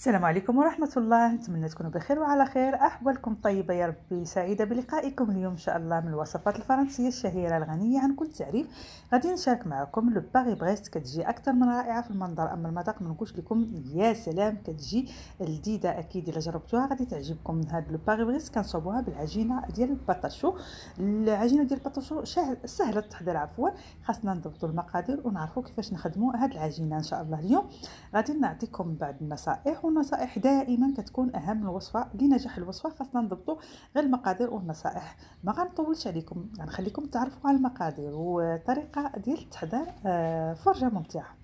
السلام عليكم ورحمة الله نتمنى تكونوا بخير وعلى خير أحوالكم طيبة يا ربي سعيدة بلقائكم اليوم إن شاء الله من الوصفات الفرنسية الشهيرة الغنية عن كل تعريف غادي نشارك معكم لو باغي بغيست كتجي أكثر من رائعة في المنظر أما المذاق ما نقولش لكم يا سلام كتجي لذيذة أكيد إلا جربتوها غادي تعجبكم هاد لو باغي بغيست كنصوبوها بالعجينة ديال الباتاشو العجينة ديال الباتاشو سهلة التحضير عفوا خاصنا نضبطوا المقادير ونعرفوا كيفاش نخدموا هاد العجينة إن شاء الله اليوم غادي نعطيكم بعض النصائح والنصائح دائما كتكون اهم الوصفه لنجاح الوصفه خاصنا نضبطوا غير المقادير والنصائح ما غنطولش عليكم غنخليكم تعرفوا على المقادير وطريقه ديال التحضير آه، فرجه ممتعه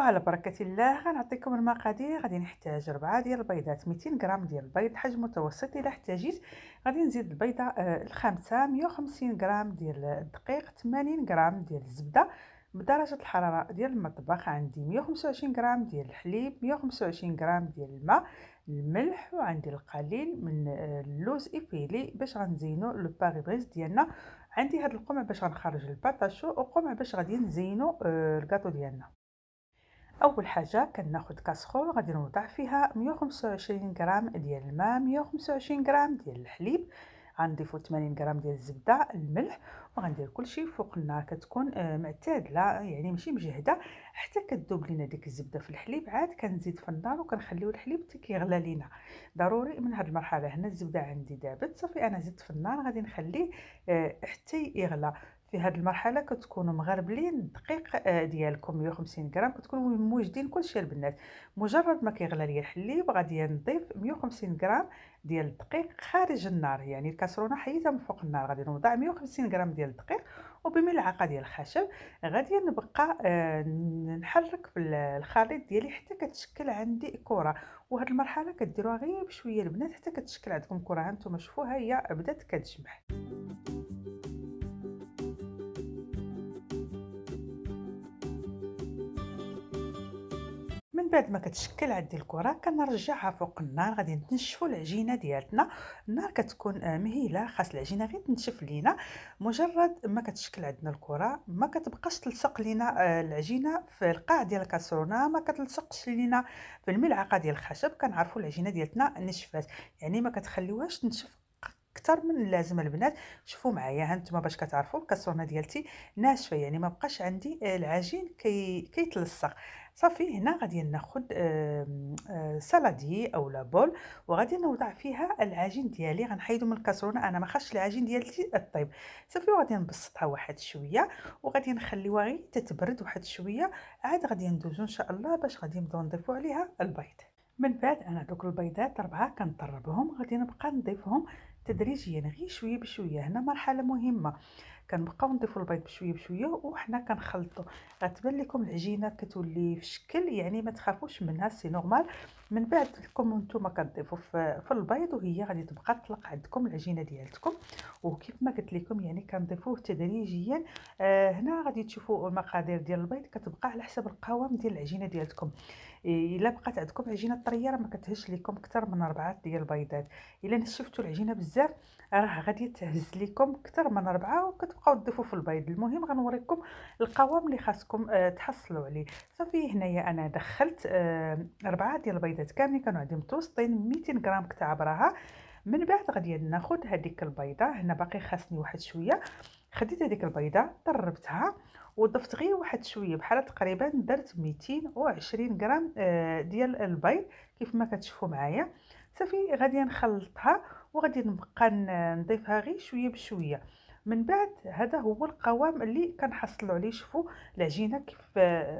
وعلى بركة الله غنعطيكم المقادير غادي نحتاج 4 ديال البيضات 200 غرام ديال البيض حجم متوسط الا احتاجيت غادي نزيد البيضة آه، الخامسة 150 غرام ديال الدقيق 80 غرام ديال الزبدة بدرجة الحرارة ديال المطبخ عندي 125 غرام ديال الحليب 125 غرام ديال الماء الملح وعندي القليل من آه، اللوز ايبيلي باش غنزينو لو باريبريز ديالنا عندي هاد القمع باش غنخرج الباطاشو وقمع باش غادي نزينو آه، الكاطو ديالنا اول حاجه كناخد كاسرول غادي نوضع فيها 125 غرام ديال الماء 125 غرام ديال الحليب غنضيفو 80 غرام ديال الزبده الملح وغندير كلشي فوق النار كتكون آه، معتدله يعني ماشي مجهده حتى كتذوب لينا ديك الزبده في الحليب عاد كنزيد في النار وكنخليو الحليب حتى كيغلى لينا ضروري من هاد المرحله هنا الزبده عندي دابت صافي انا زدت في النار غادي نخليه آه، حتى يغلى في هذه المرحله كتكونوا مغربلين الدقيق آه، ديالكم 150 غرام كتكونوا موجدين كلشي البنات مجرد ما كيغلى ليا الحليب غادي نضيف 150 غرام ديال الدقيق خارج النار يعني الكاسرونه حيتها من فوق النار غادي نوضع 150 غرام ديال الدقيق وبملعقه ديال الخشب غادي نبقى آه، نحرك في الخليط ديالي حتى كتشكل عندي كره وهاد المرحله كديروها غير بشويه البنات حتى كتشكل عندكم كره هانتوما شوفوها هي بدات كتجمح من بعد ما كتشكل عندي الكره كنرجعها فوق النار غادي نتنشفوا العجينه ديالتنا النار كتكون آه، مهيله خاص العجينه غير تنشف لينا مجرد ما كتشكل عندنا الكره ما كتبقاش تلصق لينا آه، العجينه في القاع ديال الكاسرونه ما كتلصقش لينا في الملعقه ديال الخشب كنعرفوا العجينه ديالتنا نشفات يعني ما كتخليوهاش تنشف اكثر من اللازم البنات شوفوا معايا هانتوما باش كتعرفوا الكاسرونه ديالتي ناشفه يعني ما بقاش عندي آه، العجين كي كيتلصق صافي هنا غادي ناخذ آه، آه، سلادي او لابول وغادي نوضع فيها العجين ديالي غنحيدو من الكاسرونه انا ما خاش العجين ديالتي الطيب صافي وغادي نبسطها واحد شويه وغادي نخليوها غير تتبرد واحد شويه عاد غادي ندوزو ان شاء الله باش غادي نبداو نضيفو عليها البيض من بعد انا دوك البيضات ربعه كنطربهم غادي نبقى نضيفهم تدريجيا غير شويه بشويه هنا مرحله مهمه كنبقاو نضيفوا البيض بشويه بشويه وحنا كنخلطوا غتبان لكم العجينه كتولي في شكل يعني ما تخافوش منها سي نورمال من بعد لكم نتوما كتضيفوا في البيض وهي غادي تبقى تطلق عندكم العجينه ديالتكم وكيف ما قلت لكم يعني كنضيفوه تدريجيا آه هنا غادي تشوفوا المقادير ديال البيض كتبقى على حسب القوام ديال العجينه ديالتكم الا بقات عندكم عجينه طريه راه ما كتهش لكم اكثر من اربعه ديال البيضات الا نشفتوا العجينه بزاف راه غادي تهز لكم اكثر من اربعه وكتبقى تبقاو تضيفوا في البيض المهم غنوريكم القوام اللي خاصكم آه تحصلوا عليه صافي هنايا انا دخلت آه اربعه ديال البيضات كاملين كانوا عندي متوسطين 200 غرام كتاع عبرها من بعد غادي ناخذ هذيك البيضه هنا باقي خاصني واحد شويه خديت هذيك البيضه ضربتها وضفت غير واحد شويه بحال تقريبا درت 220 غرام آه، ديال البيض كيف ما كتشوفوا معايا صافي غادي نخلطها وغادي نبقى نضيفها غير شويه بشويه من بعد هذا هو القوام اللي كنحصلوا عليه شوفوا العجينه كيف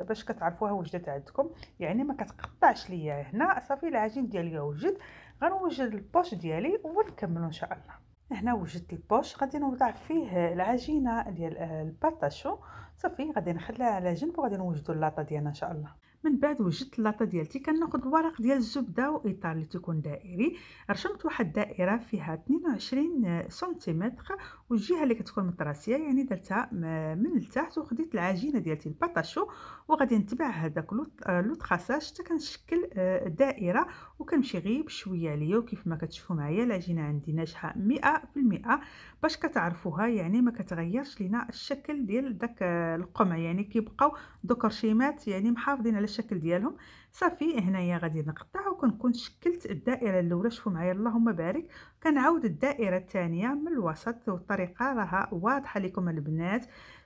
باش كتعرفوها وجدت عندكم يعني ما كتقطعش ليا هنا صافي العجين ديالي وجد غنوجد البوش ديالي ونكملوا ان شاء الله هنا وجدت البوش غادي نوضع فيه العجينه ديال آه، الباتاشو صافي غادي نخليها على جنب وغادي نوجدوا اللاطه ديالنا ان شاء الله من بعد وجدت اللاطه ديالتي كناخذ الورق ديال الزبده واطار اللي تيكون دائري رسمت واحد الدائره فيها 22 سنتيمتر والجهه اللي كتكون مطراسيه يعني درتها من التحت وخديت العجينه ديالتي الباتاشو وغادي نتبع هذاك لو تراساج حتى كنشكل آه، دائره وكنمشي غير بشويه عليا وكيف ما كتشوفوا معايا العجينه عندي ناجحه 100% باش كتعرفوها يعني ما كتغيرش لينا الشكل ديال داك آه، القمع يعني كيبقاو دوك رشيمات يعني محافظين على الشكل ديالهم صافي هنايا غادي نقطع وكنكون شكلت الدائره الاولى شوفوا معايا اللهم بارك كنعاود الدائره الثانيه من الوسط والطريقه راها واضحه لكم البنات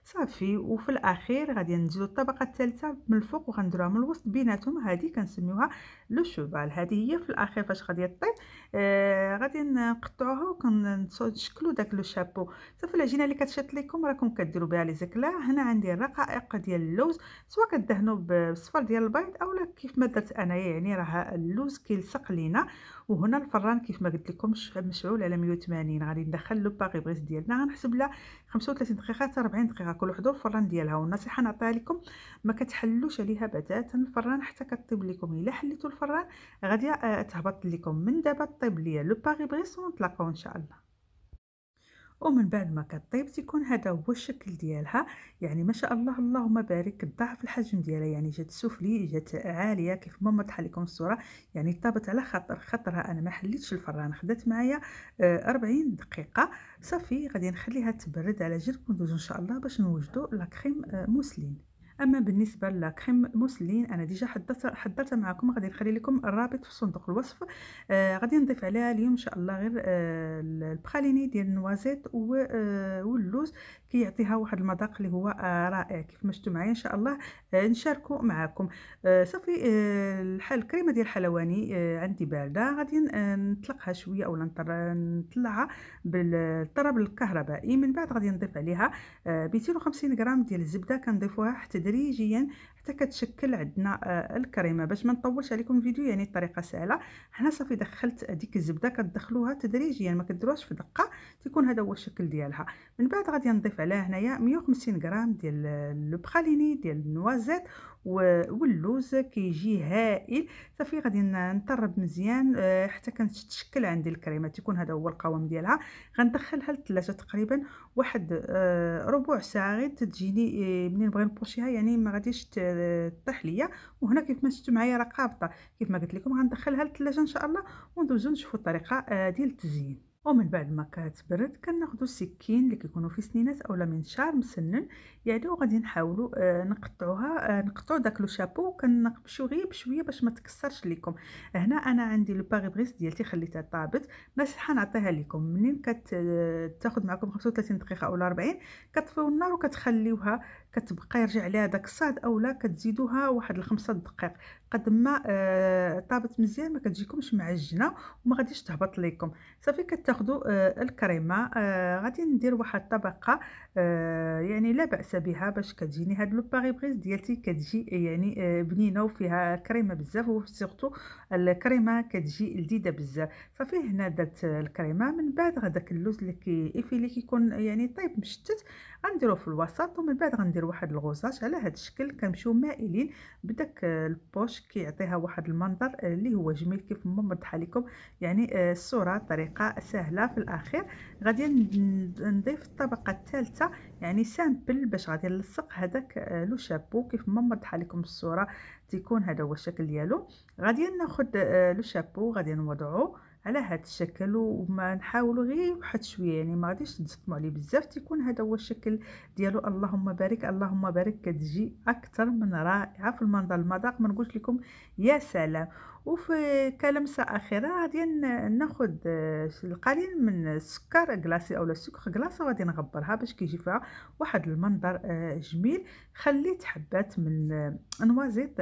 صافي وفي الاخير غادي نزيدو الطبقه الثالثه من الفوق وغنديروها من الوسط بيناتهم هذه كنسميوها لو شوفال هذه هي في الاخير فاش غادي طيب آه غادي نقطعوها وكنشكلوا داك لو شابو صافي العجينه اللي كتشط لكم راكم كديروا بها لي زكلا هنا عندي الرقائق ديال اللوز سواء كدهنوا بالصفر ديال البيض اولا كيف ما درت انايا يعني راه اللوز كيلصق لينا وهنا الفران كيف ما قلت لكم واحد مشعول على 180 غادي ندخل لو بريس ديالنا غنحسب لها 35 دقيقه حتى 40 دقيقه كل وحده في الفران ديالها والنصيحه نعطيها لكم ما كتحلوش عليها بتاتا الفران حتى كطيب لكم الا حليتو الفران غادي آه، تهبط لكم من دابا طيب ليا لو بريس ونتلاقاو ان شاء الله ومن بعد ما كطيب تيكون هذا هو الشكل ديالها يعني ما شاء الله اللهم بارك ضعف الحجم ديالها يعني جات سفلي جات عاليه كيف ما مرت لكم الصوره يعني طابت على خاطر خطرها انا ما حليتش الفران خدات معايا 40 آه، دقيقه صافي غادي نخليها تبرد على جنب وندوز ان شاء الله باش نوجدو لا كريم آه، موسلين اما بالنسبه لكريم موسلين انا ديجا حضرت حضرتها معكم غادي نخلي لكم الرابط في صندوق الوصف آه غادي نضيف عليها اليوم ان شاء الله غير آه البخاليني ديال النوازيت آه، واللوز كيعطيها واحد المذاق اللي هو آه، رائع كيف ما شفتوا معايا ان شاء الله آه، نشاركوا معكم آه، صافي الحل الكريمه ديال الحلواني آه عندي بارده غادي نطلقها شويه اولا نطلعها بالطرب الكهربائي من بعد غادي نضيف عليها 250 غرام ديال الزبده كنضيفوها تدريجيا حتى كتشكل عندنا آه، الكريمه باش ما نطولش عليكم الفيديو يعني الطريقه سهله هنا صافي دخلت ديك الزبده كتدخلوها تدريجيا ما كديروهاش في دقه تيكون هذا هو الشكل ديالها من بعد غادي نضيف عليها هنايا 150 غرام ديال لو براليني ديال النوازيت واللوز كيجي هائل صافي غادي نطرب مزيان آه، حتى كتشكل عندي الكريمه تيكون هذا هو القوام ديالها غندخلها للثلاجه تقريبا واحد آه، ربع ساعه غير تجيني آه، منين نبغي نبوشيها يعني ما غاديش تطيح ليا وهنا كيف ما شفتوا معايا راه قابطه كيف ما قلت لكم غندخلها للثلاجه ان شاء الله وندوزو نشوفوا الطريقه ديال التزيين ومن بعد ما كتبرد كناخدو السكين اللي كيكونوا في سنينات اولا منشار مسنن يعني وغادي نحاولوا آه نقطعوها آه نقطعوا داك لو شابو كنقبشو غير بشويه باش ما تكسرش لكم هنا انا عندي لو باغيبغيس ديالتي خليتها طابت مسحه نعطيها لكم منين كتاخذ معكم 35 دقيقه اولا 40 كطفيو النار وكتخليوها كتبقى يرجع عليها داك الصاد اولا كتزيدوها واحد الخمسة دقائق قد ما آه طابت مزيان ما كتجيكمش معجنه وما غاديش تهبط لكم صافي كت آه الكريمه آه، غادي ندير واحد طبقه آه، يعني لا باس بها باش كتجيني هاد لو باريبريز ديالتي كتجي يعني آه، بنينه وفيها كريمه بزاف وسيرتو الكريمه كتجي لذيذه بزاف صافي هنا درت الكريمه من بعد غداك اللوز اللي كيفي اللي كيكون يعني طيب مشتت غنديروه في الوسط ومن بعد غندير واحد الغوزاج على هذا الشكل كنمشيو مائلين بداك آه، البوش كيعطيها واحد المنظر آه، اللي هو جميل كيف ما مرضح لكم يعني آه، الصوره طريقه سهله في الاخير غادي نضيف الطبقه الثالثه يعني سامبل باش غادي نلصق هذاك لو شابو كيف ما مرضح لكم الصوره تيكون هذا هو الشكل ديالو غادي ناخذ لو شابو غادي نوضعو على هذا الشكل وما نحاولوا غير واحد شويه يعني ما غاديش تزطموا عليه بزاف تيكون هذا هو الشكل ديالو اللهم بارك اللهم بارك كتجي اكثر من رائعه في المنظر المذاق ما نقولش لكم يا سلام وفي كلمسه اخيره غادي ناخذ آه، القليل من السكر كلاصي اولا السكر كلاصه وغادي نغبرها باش كيجي فيها واحد المنظر آه، جميل خليت حبات من آه، نوازيط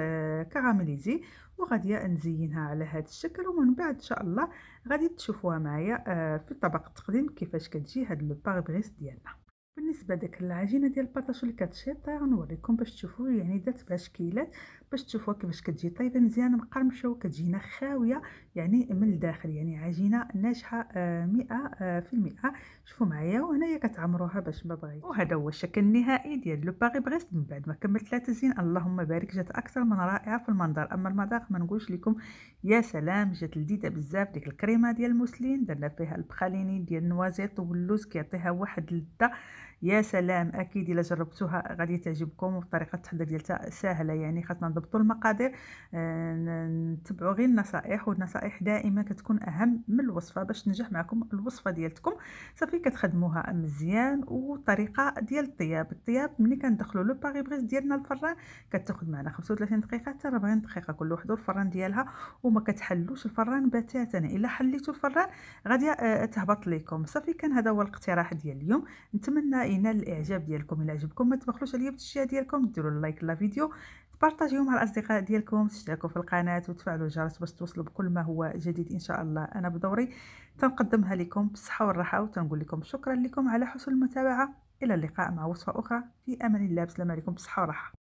كاراميليزي وغادي نزينها على هذا الشكل ومن بعد ان شاء الله غادي تشوفوها معايا آه، في طبق التقديم كيفاش كتجي هاد لو بريس ديالنا بالنسبه داك العجينه ديال الباطاش اللي كتشيط طيب غنوريكم باش تشوفوا يعني درت بها شكيلات باش تشوفوها كيفاش كتجي طايبه مزيانه مقرمشه وكتجينا خاويه يعني من الداخل يعني عجينه ناجحه 100% آه، آه، شوفوا معايا وهنايا كتعمروها باش ما بغيت وهذا هو الشكل النهائي ديال لو باغي بريست من بعد ما كملت لا تزين اللهم بارك جات اكثر من رائعه في المنظر اما المذاق ما نقولش لكم يا سلام جات لذيذه بزاف ديك الكريمه ديال الموسلين درنا فيها البخاليني ديال النوازيت واللوز كيعطيها واحد اللذه يا سلام اكيد الا جربتوها غادي تعجبكم وطريقه التحضير ديالتها سهله يعني خاصنا نضبطوا المقادير آه، نتبعوا غير النصائح والنصائح دائما كتكون اهم من الوصفه باش تنجح معكم الوصفه ديالتكم صافي كتخدموها مزيان وطريقه ديال الطياب الطياب ملي كندخلوا لو باغي بريز ديالنا الفران كتاخذ معنا 35 دقيقه حتى 40 دقيقه كل وحده الفران ديالها وما كتحلوش الفران بتاتا الا حليتوا الفران غادي آه، تهبط لكم صافي كان هذا هو الاقتراح ديال اليوم نتمنى ينال الاعجاب ديالكم الا عجبكم ما تبخلوش عليا بالتشجيع ديالكم ديروا لايك للفيديو تبارطاجيو مع الاصدقاء ديالكم تشتركوا في القناه وتفعلوا الجرس باش توصلوا بكل ما هو جديد ان شاء الله انا بدوري تنقدمها لكم بالصحه والراحه وتنقول لكم شكرا لكم على حسن المتابعه الى اللقاء مع وصفه اخرى في امان الله بسلام عليكم بالصحه والراحه